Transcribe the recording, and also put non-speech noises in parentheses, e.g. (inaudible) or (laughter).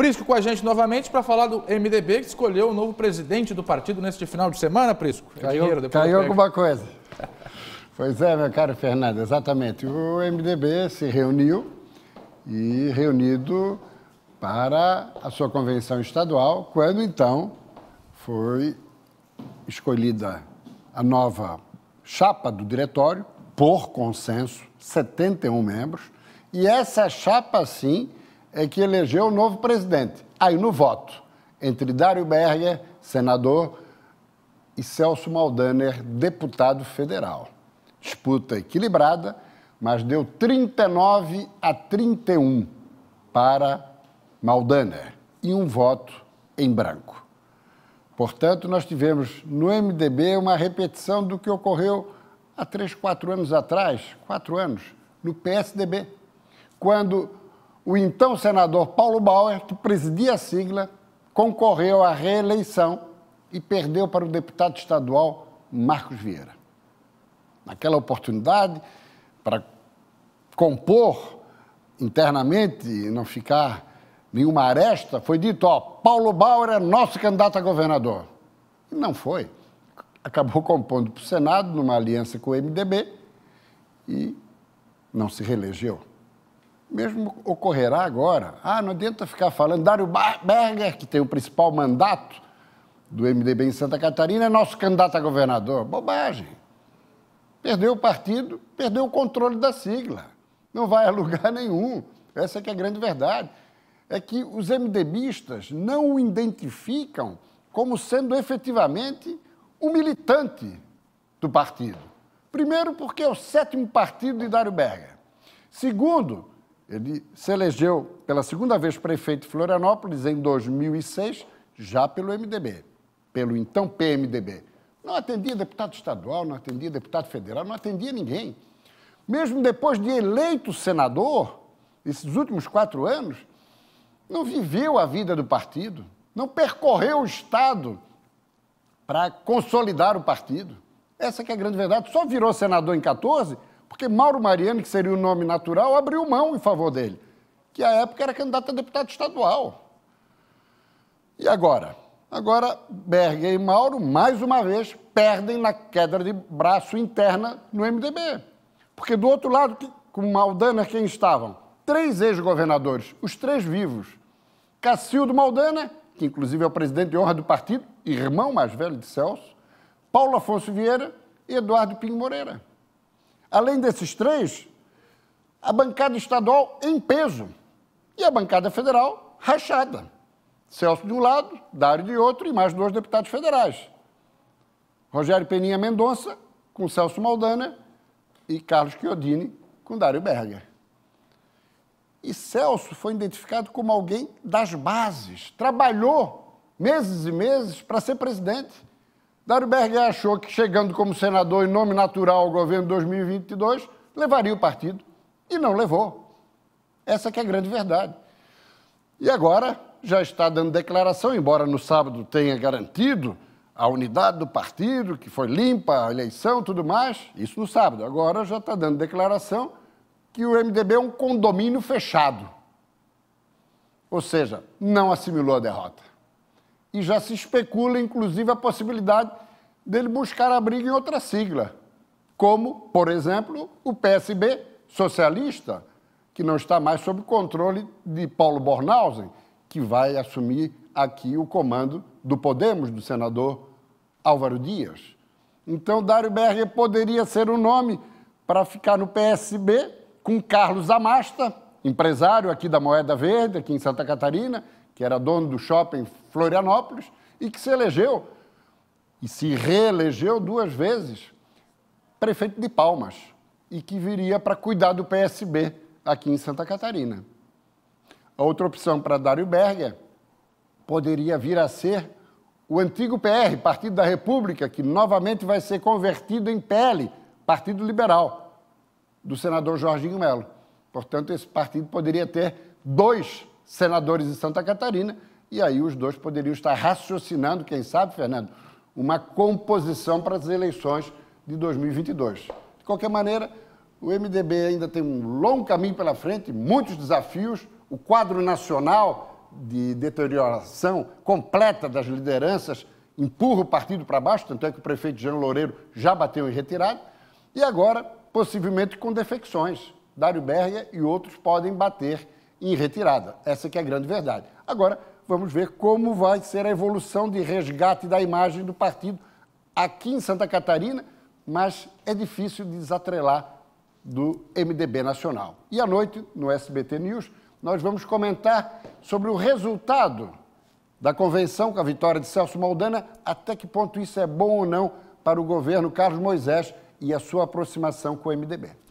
Prisco com a gente novamente para falar do MDB que escolheu o novo presidente do partido neste final de semana, Prisco. Caiu, dinheiro, caiu alguma coisa. pois é, meu caro Fernando, exatamente. O MDB se reuniu e reunido para a sua convenção estadual, quando então foi escolhida a nova chapa do diretório, por consenso, 71 membros, e essa chapa sim é que elegeu o novo presidente. Aí, no voto, entre Dário Berger, senador, e Celso Maldaner, deputado federal. Disputa equilibrada, mas deu 39 a 31 para Maldaner e um voto em branco. Portanto, nós tivemos no MDB uma repetição do que ocorreu há três, quatro anos atrás, quatro anos, no PSDB, quando o então senador Paulo Bauer, que presidia a sigla, concorreu à reeleição e perdeu para o deputado estadual Marcos Vieira. Naquela oportunidade, para compor internamente e não ficar nenhuma aresta, foi dito: ó, Paulo Bauer é nosso candidato a governador. E não foi. Acabou compondo para o Senado, numa aliança com o MDB, e não se reelegeu mesmo ocorrerá agora. Ah, não adianta ficar falando. Dário Berger, que tem o principal mandato do MDB em Santa Catarina, é nosso candidato a governador. Bobagem. Perdeu o partido, perdeu o controle da sigla. Não vai a (laughs) lugar nenhum. Essa é que é a grande verdade. É que os MDBistas não o identificam como sendo efetivamente um militante do partido. Primeiro, porque é o sétimo partido de Dário Berger. Segundo, ele se elegeu pela segunda vez prefeito de Florianópolis em 2006, já pelo MDB, pelo então PMDB. Não atendia deputado estadual, não atendia deputado federal, não atendia ninguém. Mesmo depois de eleito senador, esses últimos quatro anos, não viveu a vida do partido, não percorreu o Estado para consolidar o partido. Essa é a grande verdade. Só virou senador em 14 porque Mauro Mariani, que seria o nome natural, abriu mão em favor dele, que à época era candidato a deputado estadual. E agora? Agora, Berger e Mauro, mais uma vez, perdem na queda de braço interna no MDB. Porque do outro lado, com Maldana, quem estavam? Três ex-governadores, os três vivos. Cacildo Maldana, que inclusive é o presidente de honra do partido, irmão mais velho de Celso, Paulo Afonso Vieira e Eduardo Pinho Moreira. Além desses três, a bancada estadual em peso e a bancada federal rachada. Celso de um lado, Dário de outro e mais dois deputados federais. Rogério Peninha Mendonça com Celso Maldana e Carlos Chiodini com Dário Berger. E Celso foi identificado como alguém das bases, trabalhou meses e meses para ser presidente. Dário Berger achou que, chegando como senador em nome natural ao governo 2022, levaria o partido e não levou. Essa que é a grande verdade. E agora já está dando declaração, embora no sábado tenha garantido a unidade do partido, que foi limpa a eleição, tudo mais, isso no sábado. Agora já está dando declaração que o MDB é um condomínio fechado. Ou seja, não assimilou a derrota e já se especula, inclusive, a possibilidade dele buscar abrigo em outra sigla, como, por exemplo, o PSB socialista, que não está mais sob controle de Paulo Bornhausen, que vai assumir aqui o comando do Podemos, do senador Álvaro Dias. Então, Dário Berger poderia ser o um nome para ficar no PSB com Carlos Amasta, empresário aqui da Moeda Verde, aqui em Santa Catarina, que era dono do shopping Florianópolis, e que se elegeu e se reelegeu duas vezes prefeito de Palmas, e que viria para cuidar do PSB aqui em Santa Catarina. A outra opção para Dário Berger poderia vir a ser o antigo PR, Partido da República, que novamente vai ser convertido em PL, Partido Liberal, do senador Jorginho Melo. Portanto, esse partido poderia ter dois senadores de Santa Catarina, e aí os dois poderiam estar raciocinando, quem sabe, Fernando, uma composição para as eleições de 2022. De qualquer maneira, o MDB ainda tem um longo caminho pela frente, muitos desafios, o quadro nacional de deterioração completa das lideranças empurra o partido para baixo, tanto é que o prefeito Jean Loureiro já bateu em retirada, e agora, possivelmente, com defecções. Dário Berger e outros podem bater em retirada. Essa que é a grande verdade. Agora, vamos ver como vai ser a evolução de resgate da imagem do partido aqui em Santa Catarina, mas é difícil desatrelar do MDB Nacional. E à noite, no SBT News, nós vamos comentar sobre o resultado da convenção com a vitória de Celso Maldana, até que ponto isso é bom ou não para o governo Carlos Moisés e a sua aproximação com o MDB.